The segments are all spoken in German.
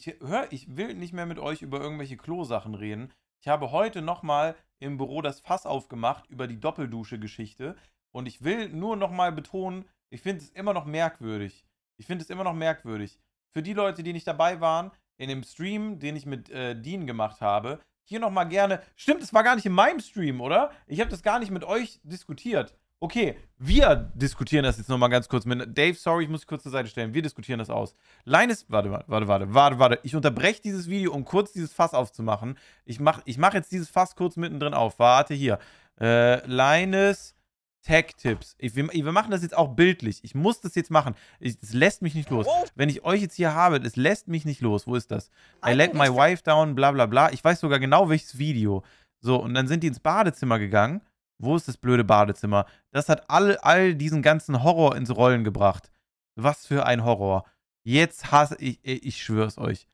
Ich, hör, ich will nicht mehr mit euch über irgendwelche Klosachen reden. Ich habe heute nochmal im Büro das Fass aufgemacht über die Doppeldusche-Geschichte. Und ich will nur nochmal betonen, ich finde es immer noch merkwürdig. Ich finde es immer noch merkwürdig. Für die Leute, die nicht dabei waren, in dem Stream, den ich mit äh, Dean gemacht habe, hier nochmal gerne. Stimmt, es war gar nicht in meinem Stream, oder? Ich habe das gar nicht mit euch diskutiert. Okay, wir diskutieren das jetzt nochmal ganz kurz mit. Dave, sorry, ich muss kurz zur Seite stellen. Wir diskutieren das aus. Linus, warte, warte, warte, warte, warte. Ich unterbreche dieses Video, um kurz dieses Fass aufzumachen. Ich mache ich mach jetzt dieses Fass kurz mittendrin auf. Warte hier. Äh, Linus Tag-Tipps. Wir machen das jetzt auch bildlich. Ich muss das jetzt machen. Es lässt mich nicht los. Wenn ich euch jetzt hier habe, es lässt mich nicht los. Wo ist das? I let my wife down, bla bla bla. Ich weiß sogar genau, welches Video. So, und dann sind die ins Badezimmer gegangen. Wo ist das blöde Badezimmer? Das hat all, all diesen ganzen Horror ins Rollen gebracht. Was für ein Horror. Jetzt hasse ich, ich schwör's euch.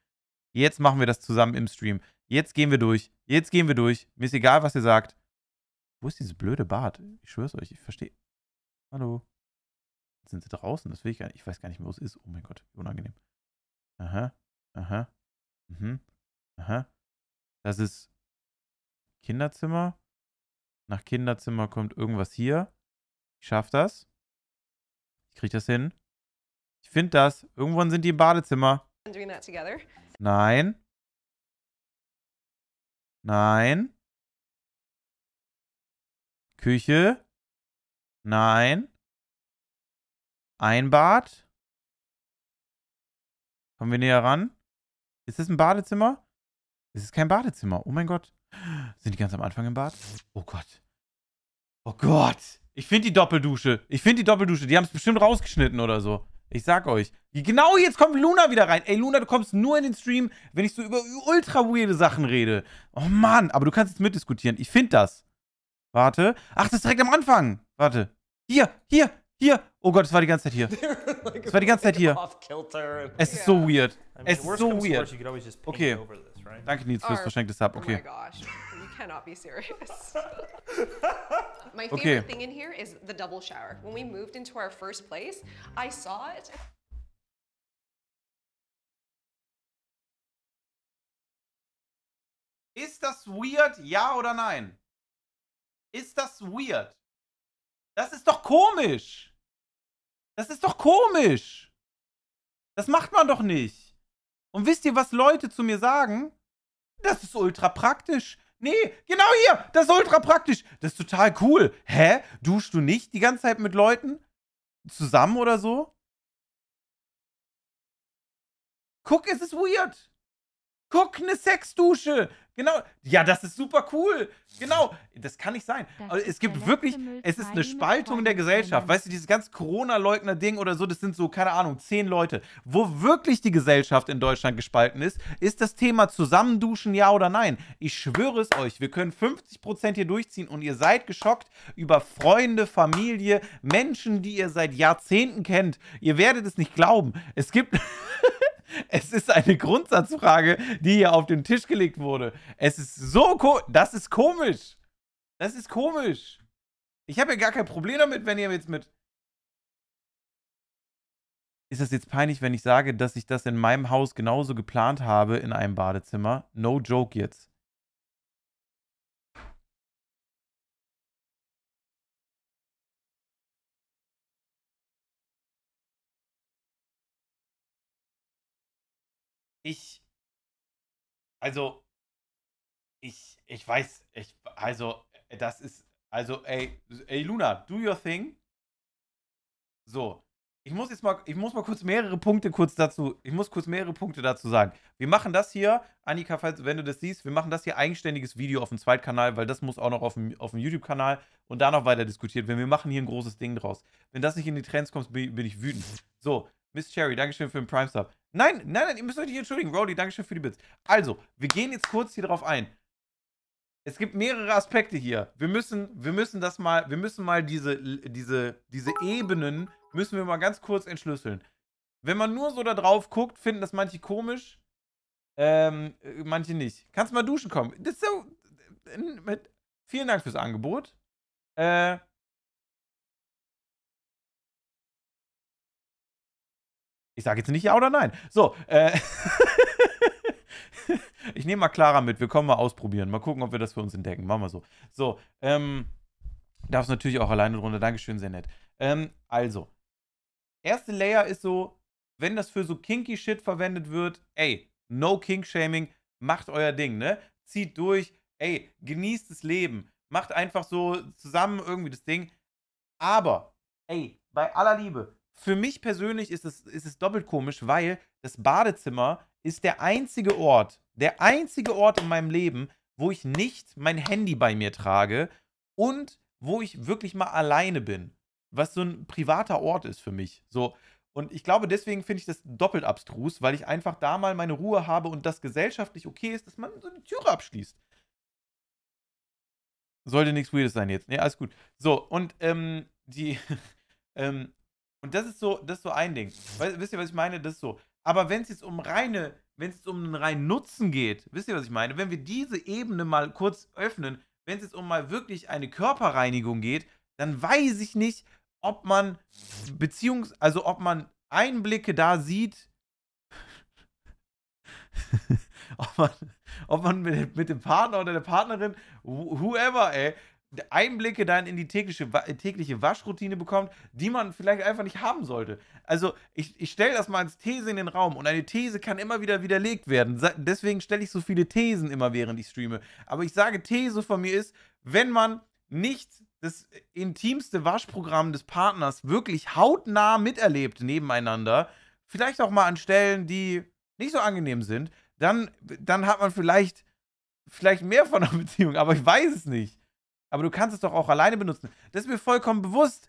Jetzt machen wir das zusammen im Stream. Jetzt gehen wir durch. Jetzt gehen wir durch. Mir ist egal, was ihr sagt. Wo ist dieses blöde Bad? Ich schwör's euch, ich verstehe. Hallo. sind sie draußen? Das will ich gar nicht. Ich weiß gar nicht mehr, wo es ist. Oh mein Gott, wie unangenehm. Aha. Aha. Mhm. Aha. Das ist Kinderzimmer. Nach Kinderzimmer kommt irgendwas hier. Ich schaff das. Ich krieg das hin. Ich finde das. Irgendwann sind die im Badezimmer. Nein. Nein. Küche. Nein. Ein Bad. Kommen wir näher ran? Ist das ein Badezimmer? Es ist kein Badezimmer. Oh mein Gott. Sind die ganz am Anfang im Bad? Oh Gott. Oh Gott. Ich finde die Doppeldusche. Ich finde die Doppeldusche. Die haben es bestimmt rausgeschnitten oder so. Ich sag euch. Genau jetzt kommt Luna wieder rein. Ey, Luna, du kommst nur in den Stream, wenn ich so über ultra weirde Sachen rede. Oh Mann, aber du kannst jetzt mitdiskutieren. Ich finde das. Warte. Ach, das ist direkt am Anfang. Warte. Hier, hier, hier. Oh Gott, es war die ganze Zeit hier. Es war die ganze Zeit hier. Es ist so weird. Es ist so weird. Okay. Danke, Nils, fürs verschenktes Hub. Oh okay. cannot be serious. My favorite okay. thing in here is the double shower. When we moved into our first place, I saw it. Ist das weird? Ja oder nein? Ist das weird? Das ist doch komisch. Das ist doch komisch. Das macht man doch nicht. Und wisst ihr, was Leute zu mir sagen? Das ist ultra praktisch. Nee, genau hier. Das ist ultra praktisch. Das ist total cool. Hä? Duschst du nicht die ganze Zeit mit Leuten? Zusammen oder so? Guck, es ist weird. Guck, eine Sexdusche. Genau. Ja, das ist super cool. Genau. Das kann nicht sein. Das also, es gibt wirklich, es ist eine Spaltung der Gesellschaft. Weißt du, dieses ganze Corona-Leugner-Ding oder so, das sind so, keine Ahnung, zehn Leute. Wo wirklich die Gesellschaft in Deutschland gespalten ist, ist das Thema Zusammenduschen, ja oder nein. Ich schwöre es euch, wir können 50% hier durchziehen und ihr seid geschockt über Freunde, Familie, Menschen, die ihr seit Jahrzehnten kennt. Ihr werdet es nicht glauben. Es gibt. Es ist eine Grundsatzfrage, die hier auf den Tisch gelegt wurde. Es ist so ko Das ist komisch. Das ist komisch. Ich habe ja gar kein Problem damit, wenn ihr jetzt mit. Ist das jetzt peinlich, wenn ich sage, dass ich das in meinem Haus genauso geplant habe in einem Badezimmer? No joke jetzt. ich, also, ich, ich weiß, ich, also, äh, das ist, also, ey, ey, Luna, do your thing. So, ich muss jetzt mal, ich muss mal kurz mehrere Punkte kurz dazu, ich muss kurz mehrere Punkte dazu sagen. Wir machen das hier, Annika, falls, wenn du das siehst, wir machen das hier eigenständiges Video auf dem Zweitkanal, weil das muss auch noch auf dem, auf dem YouTube-Kanal und da noch weiter diskutiert werden. Wir machen hier ein großes Ding draus. Wenn das nicht in die Trends kommt, bin, ich wütend. So, Miss Cherry, Dankeschön für den Prime-Sub. Nein, nein, nein, ihr müsst euch nicht entschuldigen. Rowdy, Dankeschön für die Bits. Also, wir gehen jetzt kurz hier drauf ein. Es gibt mehrere Aspekte hier. Wir müssen, wir müssen das mal, wir müssen mal diese, diese, diese Ebenen, müssen wir mal ganz kurz entschlüsseln. Wenn man nur so da drauf guckt, finden das manche komisch, ähm, manche nicht. Kannst mal duschen kommen. Das ist so, äh, vielen Dank fürs Angebot. Äh, Ich sage jetzt nicht ja oder nein. So, äh. ich nehme mal Clara mit. Wir kommen mal ausprobieren. Mal gucken, ob wir das für uns entdecken. Machen wir so. So, ähm. darf es natürlich auch alleine drunter. Dankeschön, sehr nett. Ähm, also. Erste Layer ist so, wenn das für so kinky Shit verwendet wird, ey, no kink shaming, macht euer Ding, ne? Zieht durch, ey, genießt das Leben. Macht einfach so zusammen irgendwie das Ding. Aber, ey, bei aller Liebe, für mich persönlich ist es, ist es doppelt komisch, weil das Badezimmer ist der einzige Ort, der einzige Ort in meinem Leben, wo ich nicht mein Handy bei mir trage und wo ich wirklich mal alleine bin. Was so ein privater Ort ist für mich. So. Und ich glaube, deswegen finde ich das doppelt abstrus, weil ich einfach da mal meine Ruhe habe und das gesellschaftlich okay ist, dass man so eine Türe abschließt. Sollte nichts Weirdes sein jetzt. Ne, alles gut. So, und ähm, die, ähm, und das ist so, das ist so ein Ding. Weißt, wisst ihr, was ich meine? Das ist so. Aber wenn es jetzt um reine, wenn es um einen reinen Nutzen geht, wisst ihr, was ich meine? Wenn wir diese Ebene mal kurz öffnen, wenn es jetzt um mal wirklich eine Körperreinigung geht, dann weiß ich nicht, ob man Beziehungs-, also ob man Einblicke da sieht, ob man, ob man mit, mit, dem Partner oder der Partnerin, whoever, ey, Einblicke dann in die tägliche, äh, tägliche Waschroutine bekommt, die man vielleicht einfach nicht haben sollte. Also ich, ich stelle das mal als These in den Raum und eine These kann immer wieder widerlegt werden. Deswegen stelle ich so viele Thesen immer während ich streame. Aber ich sage, These von mir ist, wenn man nicht das intimste Waschprogramm des Partners wirklich hautnah miterlebt nebeneinander, vielleicht auch mal an Stellen, die nicht so angenehm sind, dann, dann hat man vielleicht, vielleicht mehr von einer Beziehung, aber ich weiß es nicht. Aber du kannst es doch auch alleine benutzen. Das ist mir vollkommen bewusst.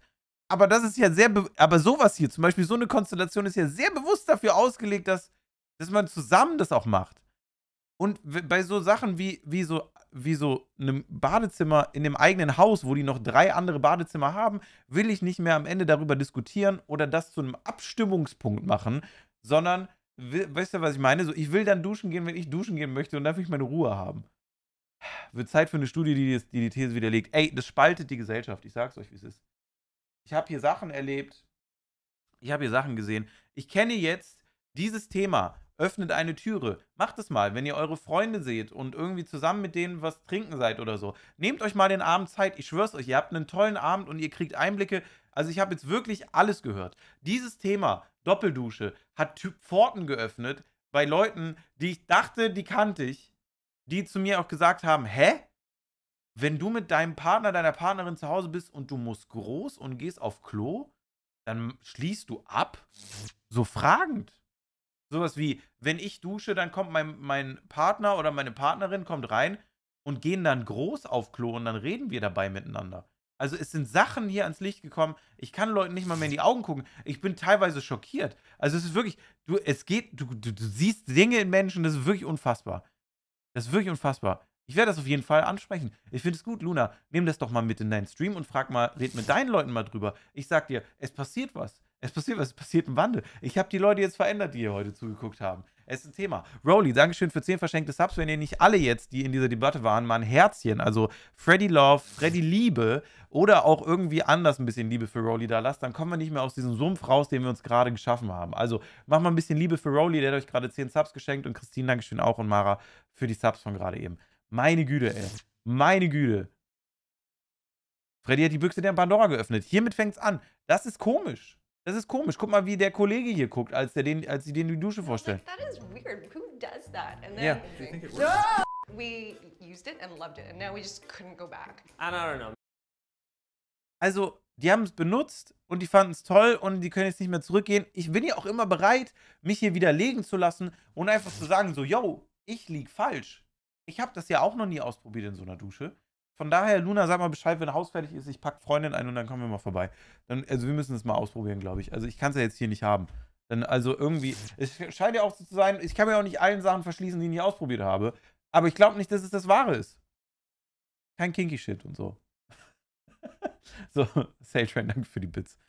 Aber das ist ja sehr, aber sowas hier, zum Beispiel so eine Konstellation ist ja sehr bewusst dafür ausgelegt, dass, dass man zusammen das auch macht. Und bei so Sachen wie, wie so, wie so einem Badezimmer in dem eigenen Haus, wo die noch drei andere Badezimmer haben, will ich nicht mehr am Ende darüber diskutieren oder das zu einem Abstimmungspunkt machen, sondern, weißt du, was ich meine? So, ich will dann duschen gehen, wenn ich duschen gehen möchte und darf ich meine Ruhe haben. Wird Zeit für eine Studie, die die, die These widerlegt. Ey, das spaltet die Gesellschaft. Ich sag's euch, wie es ist. Ich habe hier Sachen erlebt. Ich habe hier Sachen gesehen. Ich kenne jetzt dieses Thema. Öffnet eine Türe. Macht es mal, wenn ihr eure Freunde seht und irgendwie zusammen mit denen was trinken seid oder so. Nehmt euch mal den Abend Zeit. Ich schwör's euch, ihr habt einen tollen Abend und ihr kriegt Einblicke. Also ich habe jetzt wirklich alles gehört. Dieses Thema Doppeldusche hat Pforten geöffnet bei Leuten, die ich dachte, die kannte ich die zu mir auch gesagt haben, hä? Wenn du mit deinem Partner, deiner Partnerin zu Hause bist und du musst groß und gehst auf Klo, dann schließt du ab? So fragend. Sowas wie, wenn ich dusche, dann kommt mein, mein Partner oder meine Partnerin kommt rein und gehen dann groß auf Klo und dann reden wir dabei miteinander. Also es sind Sachen hier ans Licht gekommen. Ich kann Leuten nicht mal mehr in die Augen gucken. Ich bin teilweise schockiert. Also es ist wirklich, du, es geht, du, du, du siehst Dinge in Menschen, das ist wirklich unfassbar. Das ist wirklich unfassbar. Ich werde das auf jeden Fall ansprechen. Ich finde es gut, Luna. Nimm das doch mal mit in deinen Stream und frag mal, red mit deinen Leuten mal drüber. Ich sag dir, es passiert was. Es passiert was, es passiert ein Wandel. Ich habe die Leute jetzt verändert, die hier heute zugeguckt haben. Es ist ein Thema. Rowley, Dankeschön für 10 verschenkte Subs. Wenn ihr nicht alle jetzt, die in dieser Debatte waren, mal ein Herzchen, also Freddy Love, Freddy Liebe oder auch irgendwie anders ein bisschen Liebe für Rowley da lasst, dann kommen wir nicht mehr aus diesem Sumpf raus, den wir uns gerade geschaffen haben. Also mach mal ein bisschen Liebe für Rowley, der hat euch gerade 10 Subs geschenkt und Christine, Dankeschön auch und Mara für die Subs von gerade eben. Meine Güte, ey. Meine Güte. Freddy hat die Büchse der Pandora geöffnet. Hiermit fängt's an. Das ist komisch. Das ist komisch. Guck mal, wie der Kollege hier guckt, als, der den, als sie den die Dusche vorstellen. That is weird. Who does that? And then, yeah. Do you think it works? No! We used it and loved it, and now we just couldn't go back. I don't know. Also, die haben es benutzt und die fanden es toll und die können jetzt nicht mehr zurückgehen. Ich bin ja auch immer bereit, mich hier widerlegen zu lassen und einfach zu sagen so, yo, ich lieg falsch. Ich habe das ja auch noch nie ausprobiert in so einer Dusche. Von daher, Luna, sag mal Bescheid, wenn Haus fertig ist. Ich pack Freundin ein und dann kommen wir mal vorbei. Dann, also wir müssen das mal ausprobieren, glaube ich. Also ich kann es ja jetzt hier nicht haben. Dann, also irgendwie, es scheint ja auch so zu sein, ich kann mir auch nicht allen Sachen verschließen, die ich nicht ausprobiert habe. Aber ich glaube nicht, dass es das Wahre ist. Kein Kinky Shit und so. so, Sale Train, danke für die Bits.